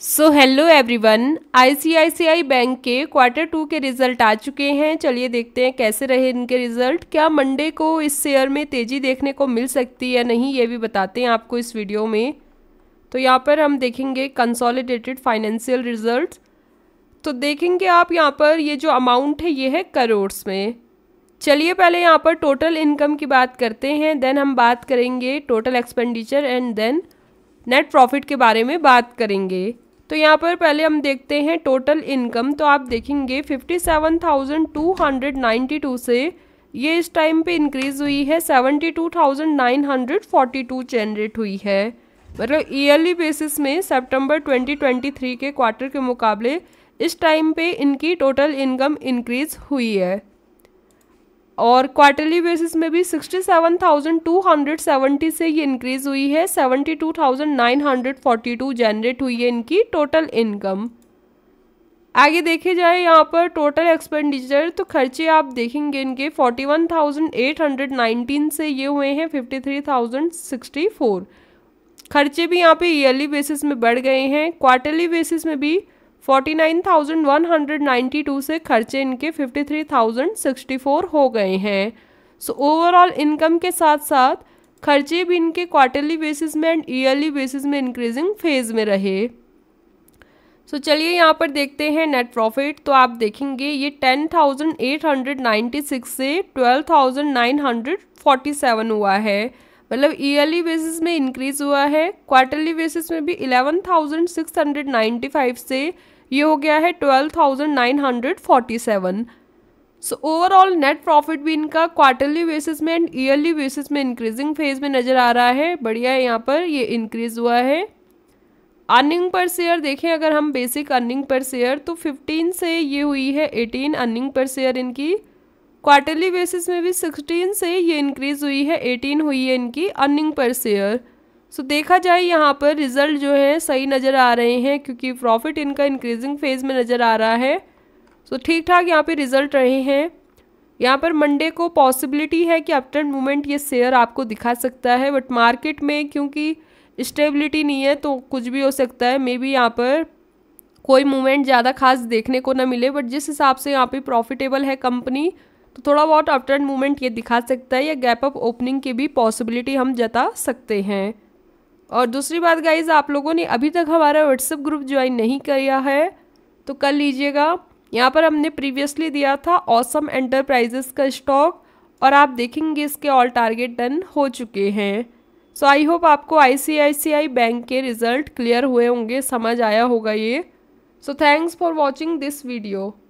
सो hello everyone ICICI bank के quarter two के result आ चुके हैं चलिए देखते हैं कैसे रहे इनके रिजल्ट क्या मंडे को इस शेयर में तेज़ी देखने को मिल सकती है या नहीं ये भी बताते हैं आपको इस वीडियो में तो यहाँ पर हम देखेंगे कंसोलिडेटेड फाइनेंशियल रिजल्ट तो देखेंगे आप यहाँ पर ये जो अमाउंट है ये है करोड़्स में चलिए पहले यहाँ पर टोटल इनकम की बात करते हैं देन हम बात करेंगे total expenditure and then net profit के बारे में बात करेंगे तो यहाँ पर पहले हम देखते हैं टोटल इनकम तो आप देखेंगे 57,292 से ये इस टाइम पे इंक्रीज़ हुई है 72,942 जनरेट हुई है मतलब ईयरली बेसिस में सितंबर 2023 के क्वार्टर के मुकाबले इस टाइम पे इनकी टोटल इनकम इंक्रीज़ हुई है और क्वार्टरली बेसिस में भी 67,270 से ये इंक्रीज हुई है 72,942 जनरेट हुई है इनकी टोटल इनकम आगे देखे जाए यहाँ पर टोटल एक्सपेंडिचर तो खर्चे आप देखेंगे इनके 41,819 से ये हुए हैं 53,064 खर्चे भी यहाँ पे ईयरली बेसिस में बढ़ गए हैं क्वार्टरली बेसिस में भी 49,192 से खर्चे इनके 53,064 हो गए हैं सो ओवरऑल इनकम के साथ साथ खर्चे भी इनके क्वार्टरली बेसिस में एंड ईयरली बेसिस में इंक्रीजिंग फेज में रहे सो so, चलिए यहाँ पर देखते हैं नेट प्रॉफिट तो आप देखेंगे ये 10,896 से 12,947 हुआ है मतलब ईयरली बेसिस में इंक्रीज हुआ है क्वार्टरली बेसिस में भी eleven thousand six hundred ninety five से ये हो गया है twelve thousand nine hundred forty seven so overall net profit भी इनका क्वार्टरली बेसिस में एंड ईयरली बेसिस में इंक्रीजिंग फेज में नज़र आ रहा है बढ़िया है यहाँ पर ये इंक्रीज हुआ है अर्निंग पर शेयर देखें अगर हम बेसिक अर्निंग पर शेयर तो 15 से ये हुई है 18 अर्निंग पर शेयर इनकी क्वार्टरली बेसिस में भी सिक्सटीन से ये इंक्रीज़ हुई है एटीन हुई है इनकी earning per share so so, देखा जाए यहाँ पर रिजल्ट जो है सही नज़र आ रहे हैं क्योंकि प्रॉफिट इनका इंक्रीजिंग फेज़ में नज़र आ रहा है सो so, ठीक ठाक यहाँ पे रिजल्ट रहे हैं यहाँ पर मंडे को पॉसिबिलिटी है कि अपटर्न मूवमेंट ये शेयर आपको दिखा सकता है बट मार्केट में क्योंकि स्टेबिलिटी नहीं है तो कुछ भी हो सकता है मे बी यहाँ पर कोई मूवमेंट ज़्यादा खास देखने को ना मिले बट जिस हिसाब से यहाँ पे प्रॉफिटेबल है कंपनी तो थोड़ा बहुत आफ्टर मूवमेंट ये दिखा सकता है या गैप अप ओपनिंग की भी पॉसिबिलिटी हम जता सकते हैं और दूसरी बात गाइज आप लोगों ने अभी तक हमारा व्हाट्सअप ग्रुप ज्वाइन नहीं किया है तो कर लीजिएगा यहाँ पर हमने प्रीवियसली दिया था ऑसम एंटरप्राइजेस का स्टॉक और आप देखेंगे इसके ऑल टारगेट डन हो चुके हैं सो आई होप आपको आईसीआईसीआई बैंक के रिजल्ट क्लियर हुए होंगे समझ आया होगा ये so thanks for watching this video